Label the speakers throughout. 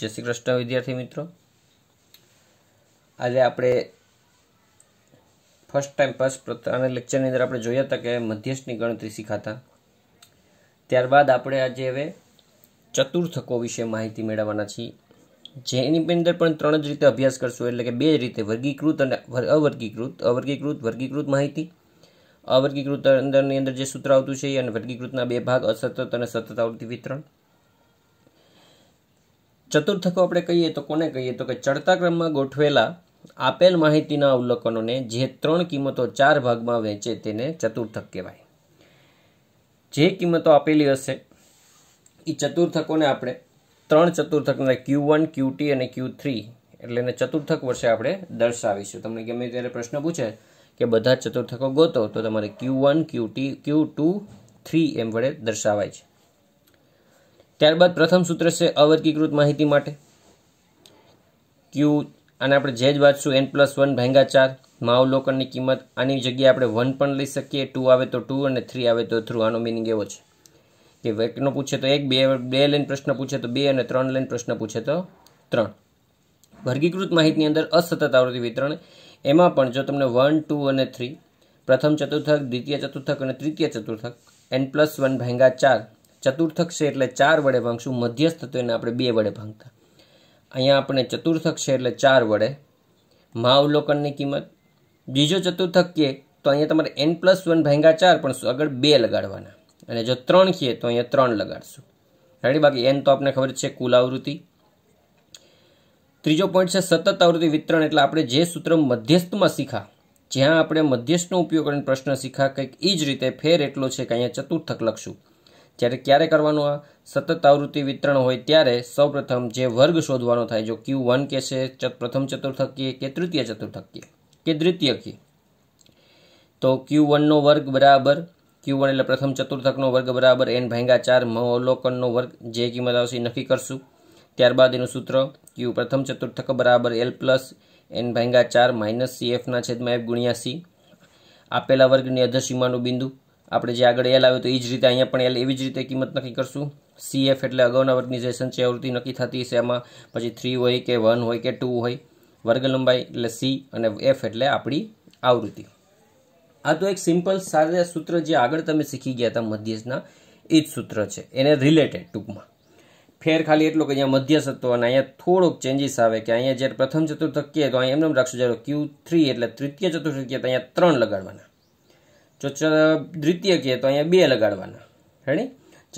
Speaker 1: જય શ્રી કૃષ્ણ વિદ્યાર્થી મિત્રો આજે આપણે ફર્સ્ટ ટાઈમ ફર્સ્ટ અને લેક્ચરની અંદર આપણે જોયા હતા કે મધ્યસ્થની ગણતરી શીખાતા ત્યારબાદ આપણે આજે હવે ચતુર્થકો વિશે માહિતી મેળવવાના છીએ જેની અંદર પણ ત્રણ જ રીતે અભ્યાસ કરશું એટલે કે બે જ રીતે વર્ગીકૃત અને અવર્ગીકૃત અવર્ગીકૃત વર્ગીકૃત માહિતી અવર્ગીકૃત અંદરની અંદર જે સૂત્ર આવતું છે અને વર્ગીકૃતના બે ભાગ અસતત અને સતત આવૃત્તિ વિતરણ ચતુર્થકો આપણે કહીએ તો કોને કહીએ તો કે ચડતા ક્રમમાં ગોઠવેલા આપેલ માહિતીના અવલોકનોને જે ત્રણ કિંમતો ચાર ભાગમાં વહેંચે તેને ચતુર્થક કહેવાય જે કિંમતો આપેલી હશે એ ચતુર્થકોને આપણે ત્રણ ચતુર્થકને ક્યુ વન ક્યુ ટી અને ક્યુ થ્રી એટલે એને ચતુર્થક વર્ષે આપણે દર્શાવીશું તમને ગમે ત્યારે પ્રશ્ન પૂછે કે બધા ચતુર્થકો ગોતો તો તમારે Q one Q T Q two three એમ વડે દર્શાવાય છે ત્યારબાદ પ્રથમ સૂત્ર છે અવર્ગીકૃત માહિતી માટે ક્યુ અને આપણે જે જ વાંચશું એન પ્લસ વન ભેંગા ચાર માવલોકનની કિંમત આની જગ્યાએ આપણે વન પણ લઈ શકીએ ટુ આવે તો ટુ અને થ્રી આવે તો થ્રુ આનો મિનિંગ એવો છે કે વેકનો પૂછે તો એક બે બે લાઈન પ્રશ્ન પૂછે તો બે અને ત્રણ લાઈન પ્રશ્ન પૂછે તો ત્રણ વર્ગીકૃત માહિતીની અંદર અસતત આવૃત્તિ વિતરણ એમાં પણ જો તમને વન ટુ અને થ્રી પ્રથમ ચતુર્થક દ્વિતીય ચતુર્થક અને તૃતીય ચતુર્થક એન પ્લસ વન ભેંગા ચાર ચતુર્થક છે એટલે ચાર વડે ભાંગશું મધ્યસ્થ તો એને આપણે બે વડે ભાંગતા અહીંયા આપણે ચતુર્થક છે એટલે ચાર વડે મહાવલોકનની કિંમત બીજો ચતુર્થક કે તો અહીંયા તમારે એન પ્લસ વન ભાંગ્યા ચાર પણ આગળ બે લગાડવાના અને જો ત્રણ કહીએ તો અહીંયા ત્રણ લગાડશું રેડી બાકી એન તો આપણે ખબર છે કુલ આવૃત્તિ ત્રીજો પોઈન્ટ છે સતત આવૃત્તિ વિતરણ એટલે આપણે જે સૂત્ર મધ્યસ્થમાં શીખા જ્યાં આપણે મધ્યસ્થનો ઉપયોગ કરીને પ્રશ્ન શીખા કંઈક એ જ રીતે ફેર એટલો છે કે અહીંયા ચતુર્થક લખશું જ્યારે ક્યારે કરવાનું આ સતત આવૃત્તિ વિતરણ હોય ત્યારે સૌપ્રથમ જે વર્ગ શોધવાનો થાય જો ક્યુ વન કે છે પ્રથમ ચતુર્થકીય કે તૃતીય ચતુર્થકીય કે દ્વિતીય કી તો ક્યુ વનનો વર્ગ બરાબર ક્યુ વન એટલે પ્રથમ ચતુર્થકનો વર્ગ બરાબર એન ભેંગા ચાર અવલોકનનો વર્ગ જે કિંમત આવશે નક્કી કરશું ત્યારબાદ એનું સૂત્ર ક્યુ પ્રથમ ચતુર્થક બરાબર એલ પ્લસ એન ભાંગા ચાર માઇનસ સી એફના છેદમાં એફ ગુણ્યા સી આપેલા વર્ગની અધસીમાનું બિંદુ આપણે જે આગળ એલ આવ્યું તો એ જ રીતે અહીંયા પણ એલ એવી જ રીતે કિંમત નક્કી કરશું સી એફ એટલે અગાઉના વર્ગની જે સંચય આવૃત્તિ નક્કી થતી હશે એમાં પછી થ્રી હોય કે વન હોય કે ટુ હોય વર્ગ લંબાઈ એટલે સી અને એફ એટલે આપણી આવૃત્તિ આ તો એક સિમ્પલ સાદા સૂત્ર જે આગળ તમે શીખી ગયા હતા મધ્યસ્થના એ જ સૂત્ર છે એને રિલેટેડ ટૂંકમાં ફેર ખાલી એટલો કે અહીંયા મધ્યસ્થ હતો અને અહીંયા થોડોક ચેન્જીસ આવે કે અહીંયા જ્યારે પ્રથમ ચતુર્થક કહે તો અહીંયા એમને રાખશો જ્યારે ક્યુ થ્રી એટલે તૃતીય ચતુર્થક કહે તો અહીંયા ત્રણ લગાડવાના જો દ્વિતીય કહે તો અહીંયા બે લગાડવાના રેડી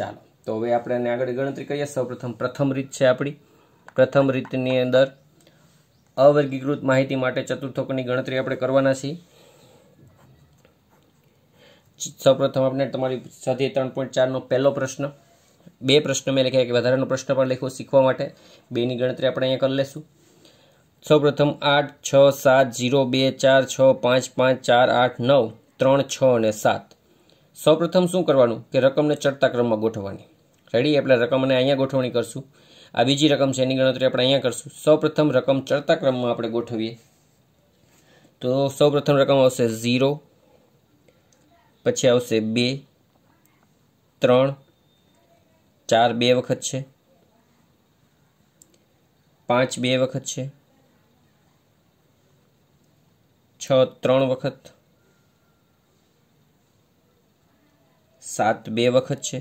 Speaker 1: ચાલો તો હવે આપણે એને આગળ ગણતરી કરીએ સૌપ્રથમ પ્રથમ રીત છે આપણી પ્રથમ રીતની અંદર અવર્ગીકૃત માહિતી માટે ચતુર્થકોની ગણતરી આપણે કરવાના છીએ સૌપ્રથમ આપણે તમારી સાથે ત્રણ પોઈન્ટ ચારનો પહેલો પ્રશ્ન બે પ્રશ્ન મેં લખ્યા કે વધારાનો પ્રશ્ન પણ લખો શીખવા માટે બેની ગણતરી આપણે અહીંયા કરી લેશું સૌપ્રથમ આઠ છ સાત જીરો બે ચાર છ પાંચ પાંચ ચાર આઠ નવ ત્રણ છ અને સાત સૌપ્રથમ શું કરવાનું કે રકમને ચડતા ક્રમમાં ગોઠવવાની રેડી આપણે રકમને અહીંયા ગોઠવણી કરશું આ બીજી રકમ છે એની ગણતરી આપણે અહીંયા કરશું સૌપ્રથમ રકમ ચડતા ક્રમમાં આપણે ગોઠવીએ તો સૌપ્રથમ રકમ આવશે ઝીરો પછી આવશે બે ત્રણ ચાર બે વખત છે પાંચ બે વખત છે છ ત્રણ વખત સાત બે વખત છે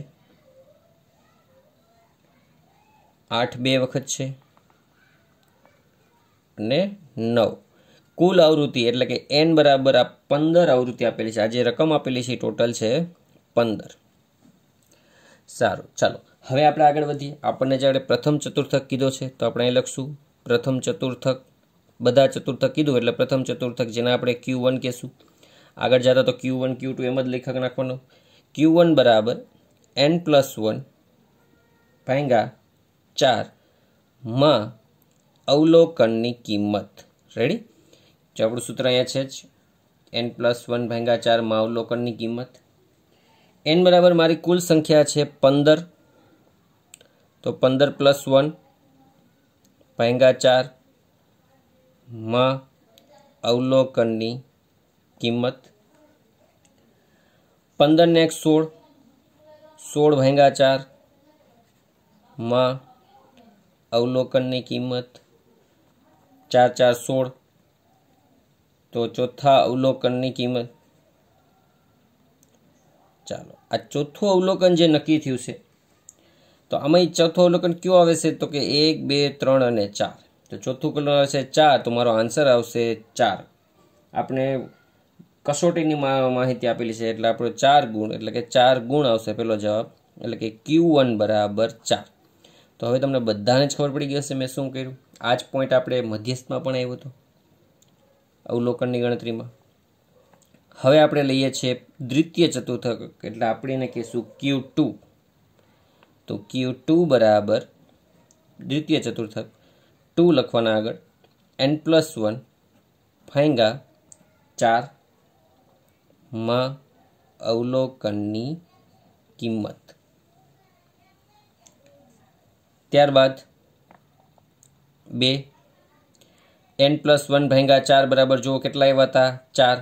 Speaker 1: આઠ બે વખત છે અને નવ કુલ આવૃત્તિ એટલે કે એન બરાબર આ પંદર આવૃત્તિ આપેલી છે આ જે રકમ આપેલી છે ટોટલ છે પંદર સારું ચાલો હવે આપણે આગળ વધીએ આપણને જ્યારે પ્રથમ ચતુર્થક કીધો છે તો આપણે અહીં લખશું પ્રથમ ચતુર્થક બધા ચતુર્થક કીધું એટલે પ્રથમ ચતુર્થક જેને આપણે ક્યુ વન કહેશું આગળ જતા તો ક્યુ વન ક્યુ ટુ એમ જ લેખક નાખવાનો ક્યુ વન બરાબર એન પ્લસ વન ભાંગા માં અવલોકનની કિંમત રેડી જો સૂત્ર અહીંયા છે જ એન પ્લસ વન ભાંગા ચારમાં અવલોકનની કિંમત એન બરાબર મારી કુલ સંખ્યા છે પંદર તો પંદર પ્લસ વન ભાંગા ચારમાં અવલોકનની કિંમત પંદરને એક સોળ સોળ ભેંગા ચાર ચારમાં અવલોકનની કિંમત ચાર ચાર સોળ તો ચોથા અવલોકનની કિંમત ચાલો આ ચોથું અવલોકન જે નક્કી થયું છે તો આમાં ચોથું અવલોકન કયું આવે છે તો કે એક બે ત્રણ અને ચાર તો ચોથું કલર આવશે ચાર તો મારો આન્સર આવશે ચાર આપણે કસોટીની માહિતી આપેલી છે એટલે આપણો ચાર ગુણ એટલે કે ચાર ગુણ આવશે પહેલો જવાબ એટલે કે ક્યુ વન બરાબર ચાર તો હવે તમને બધાને જ ખબર પડી ગઈ હશે મેં શું કર્યું આ જ પોઈન્ટ આપણે મધ્યસ્થમાં પણ આવ્યો હતો અવલોકનની ગણતરીમાં હવે આપણે લઈએ છીએ દ્વિતીય ચતુર્થક એટલે આપણે એને કહીશું ક્યુ ટુ તો ક્યુ ટુ બરાબર દ્વિતીય ચતુર્થક ટુ લખવાના આગળ એન પ્લસ વન ફાઈંગા ચાર માં અવલોકનની કિંમત ત્યારબાદ બે એન પ્લસ વન ભેંગા ચાર બરાબર જુઓ કેટલા એવા હતા ચાર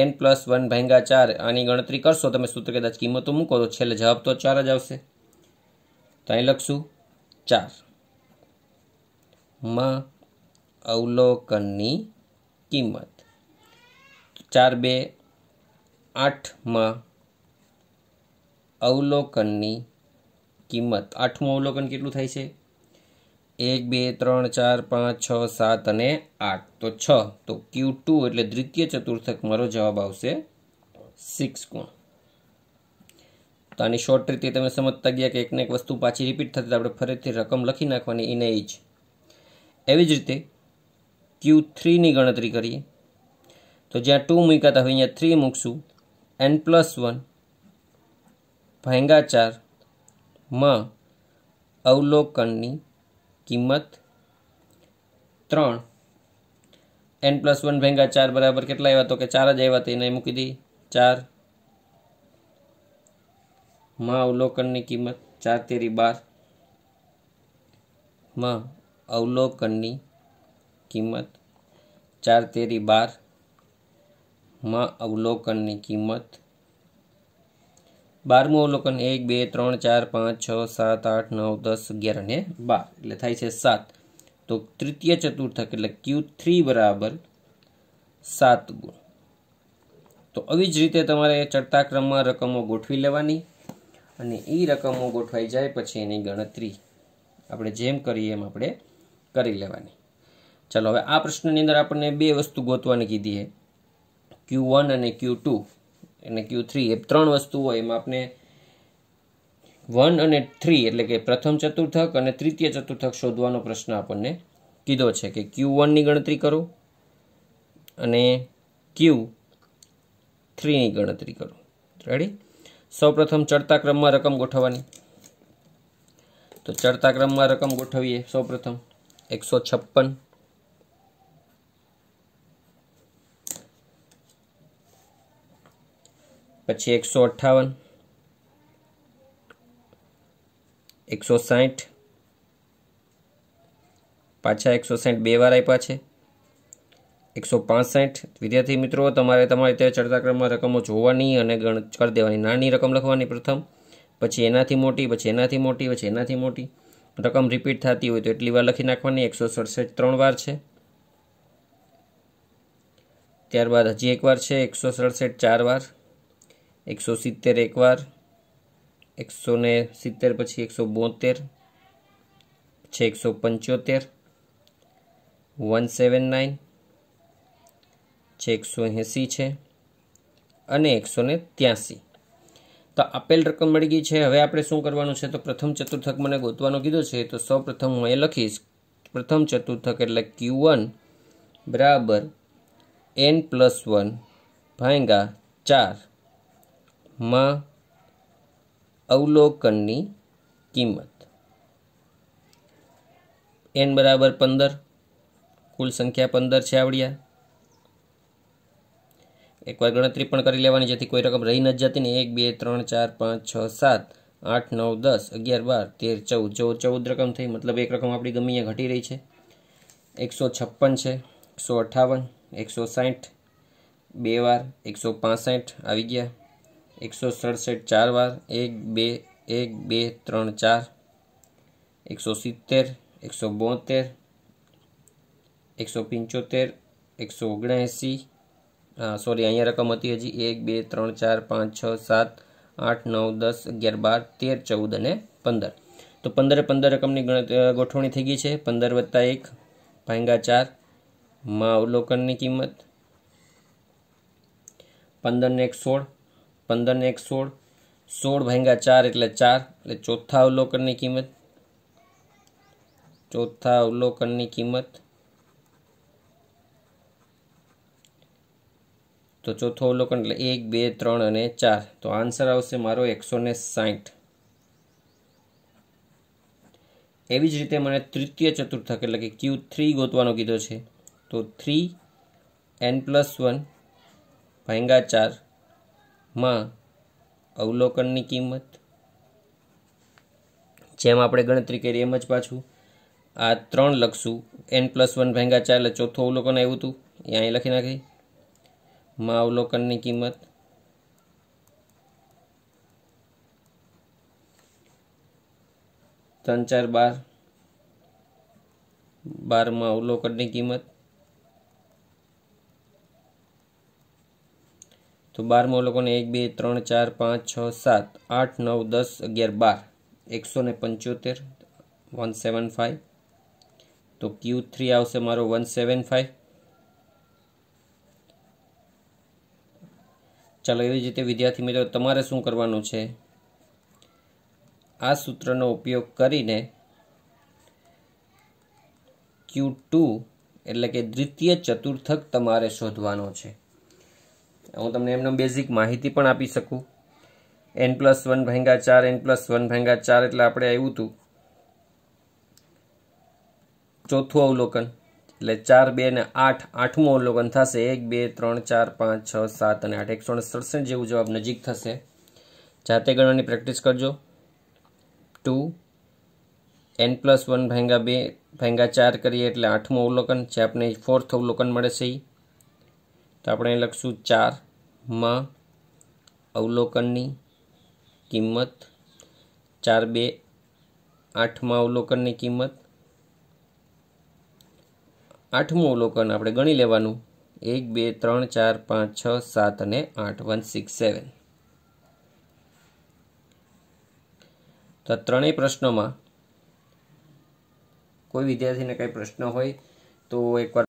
Speaker 1: એન પ્લસ વન ભેંગા ચાર આની ગણતરી કરશો તમે સૂત્ર કદાચ કિંમતો મૂકો તો છેલ્લે જવાબ તો ચાર જ આવશે તો અહીં લખશું ચાર માં અવલોકનની કિંમત ચાર બે આઠમાં અવલોકનની કિંમત આઠમું અવલોકન કેટલું થાય છે એક બે ત્રણ ચાર પાંચ છ સાત અને આઠ તો છ તો ક્યુ ટુ એટલે દ્વિતીય ચતુર્થક મારો જવાબ આવશે સિક્સ ગુણ તો આની શોર્ટ રીતે તમે સમજતા ગયા કે એકને એક વસ્તુ પાછી રિપીટ થતી આપણે ફરીથી રકમ લખી નાખવાની એને એ જ એવી જ રીતે ક્યુ થ્રીની ગણતરી કરીએ તો જ્યાં ટુ મૂક્યા હતા હવે અહીંયા થ્રી મૂકશું એન પ્લસ વન ભૈંગાચારમાં અવલોકનની કિંમત ત્રણ એન પ્લસ વન ભેંગા ચાર બરાબર કેટલા આવ્યા તો કે ચાર જ આવ્યા તેને મૂકી દી ચાર માં અવલોકનની કિંમત ચાર તેરી બાર માં અવલોકનની કિંમત ચાર તેરી બાર માં અવલોકનની કિંમત બારમું અવલોકન એક બે ત્રણ ચાર પાંચ છ સાત આઠ નવ દસ અગિયાર અને બાર એટલે થાય છે સાત તો તૃતીય ચતુર્થક એટલે ક્યુ થ્રી બરાબર સાત ગુણ તો આવી જ રીતે તમારે ચડતા ક્રમમાં રકમો ગોઠવી લેવાની અને એ રકમો ગોઠવાઈ જાય પછી એની ગણતરી આપણે જેમ કરીએ એમ આપણે કરી લેવાની ચાલો હવે આ પ્રશ્નની અંદર આપણને બે વસ્તુ ગોતવાની કીધી હે ક્યુ વન અને ક્યુ ટુ અને ક્યુ થ્રી એ ત્રણ વસ્તુ હોય એમાં આપણે વન અને થ્રી એટલે કે પ્રથમ ચતુર્થક અને તૃતીય ચતુર્થક શોધવાનો પ્રશ્ન આપણને કીધો છે કે ક્યુ વનની ગણતરી કરો અને ક્યુ થ્રીની ગણતરી કરો રેડી સૌપ્રથમ ચડતા ક્રમમાં રકમ ગોઠવવાની તો ચડતા ક્રમમાં રકમ ગોઠવીએ સૌપ્રથમ એકસો છપ્પન પછી એકસો અઠ્ઠાવન એકસો સાઠ પાછા એકસો સાઠ બે વાર આપ્યા છે એકસો પાસઠ વિદ્યાર્થી મિત્રો તમારે તમારી ત્યાં ચડતા ક્રમમાં રકમો જોવાની અને ગણ કરી દેવાની નાની રકમ લખવાની પ્રથમ પછી એનાથી મોટી પછી એનાથી મોટી પછી એનાથી મોટી રકમ રિપીટ થતી હોય તો એટલી વાર લખી નાખવાની એકસો સડસઠ ત્રણ વાર છે ત્યારબાદ હજી એક વાર છે એકસો સડસઠ ચાર વાર એકસો સિત્તેર એકવાર એકસો ને સિત્તેર પછી એકસો બોતેર પછી એકસો પંચોતેર વન સેવન નાઇન છે એકસો એંસી છે અને એકસો ને ત્યાંસી તો આપેલ રકમ મળી ગઈ છે હવે આપણે શું કરવાનું છે તો પ્રથમ ચતુર્થક મને ગોતવાનો કીધો છે તો સૌ પ્રથમ હું એ લખીશ પ્રથમ ચતુર્થક એટલે ક્યુ વન બરાબર એન પ્લસ વન ભાંગા ચાર માં અવલોકનની કિંમત એન બરાબર પંદર કુલ સંખ્યા પંદર છે આવડ્યા એકવાર ગણતરી પણ કરી લેવાની જેથી કોઈ રકમ રહી ન જતી ને એક બે ત્રણ ચાર પાંચ છ સાત આઠ નવ દસ અગિયાર બાર તેર ચૌદ જો ચૌદ રકમ થઈ મતલબ એક રકમ આપણી ગમે ઘટી રહી છે એકસો છપ્પન છે એકસો અઠાવન એકસો સાઠ બે વાર એકસો પાસઠ આવી ગયા એકસો સડસઠ ચાર વાર એક બે એક બે ત્રણ ચાર એકસો સિત્તેર એકસો બોતેર એકસો પંચોતેર એકસો ઓગણએંસી સોરી અહીંયા રકમ હતી હજી એક બે ત્રણ ચાર પાંચ છ સાત આઠ નવ દસ અગિયાર બાર તેર ચૌદ અને પંદર તો પંદરે પંદર રકમની ગોઠવણી થઈ ગઈ છે પંદર વત્તા એક ભાંગા ચાર માં અવલોકનની કિંમત પંદરને એક સોળ પંદરને એક સોળ સોળ ભાંગ્યા ચાર એટલે ચાર એટલે ચોથા અવલોકનની કિંમત ચોથા અવલોકનની કિંમત તો ચોથો અવલોકન એટલે એક બે ત્રણ અને ચાર તો આન્સર આવશે મારો એકસો ને સાહીઠ એવી જ રીતે મને તૃતીય ચતુર્થક એટલે કે ક્યુ થ્રી ગોતવાનો કીધો છે તો થ્રી એન પ્લસ વન ભાંગા ચાર માં અવલોકનની કિંમત જેમ આપણે ગણતરી કરી એમ જ પાછું આ ત્રણ લખશું એન પ્લસ વન ભેંગા ચાર એટલે ચોથું અવલોકન આવ્યું હતું એ અહીં લખી નાખી માં અવલોકનની કિંમત ત્રણ ચાર બાર બારમાં અવલોકનની કિંમત તો બારમો લોકોને એક બે ત્રણ ચાર પાંચ છ સાત આઠ નવ દસ અગિયાર બાર એકસો ને પંચોતેર વન સેવન ફાઇવ તો ક્યુ થ્રી આવશે મારો વન સેવન ફાઇવ ચાલો એવી રીતે વિદ્યાર્થી મિત્રો તમારે શું કરવાનું છે આ સૂત્રનો ઉપયોગ કરીને ક્યુ ટુ એટલે કે દ્વિતીય ચતુર્થક તમારે શોધવાનો છે હું તમને એમનો બેઝિક માહિતી પણ આપી શકું એન પ્લસ વન ભેંગા ચાર એન પ્લસ વન ભેંગા ચાર એટલે આપણે આવ્યું હતું ચોથું અવલોકન એટલે ચાર બે ને આઠ આઠમું અવલોકન થશે એક બે ત્રણ ચાર પાંચ છ સાત અને આઠ એકસો સડસઠ જેવું જવાબ નજીક થશે જાતે ગણવાની પ્રેક્ટિસ કરજો ટુ એન પ્લસ વન ભેંગા બે ભેંગા ચાર કરીએ એટલે આઠમું અવલોકન જે આપણે ફોર્થ અવલોકન મળે છે તો આપણે લખશું ચાર માં અવલોકનની કિંમત ચાર બે આઠમાં અવલોકનની કિંમત આઠમું અવલોકન આપણે ગણી લેવાનું એક બે ત્રણ ચાર પાંચ છ સાત અને આઠ વન સિક્સ સેવન તો ત્રણેય પ્રશ્નોમાં કોઈ વિદ્યાર્થીને કંઈ પ્રશ્ન હોય તો એકવાર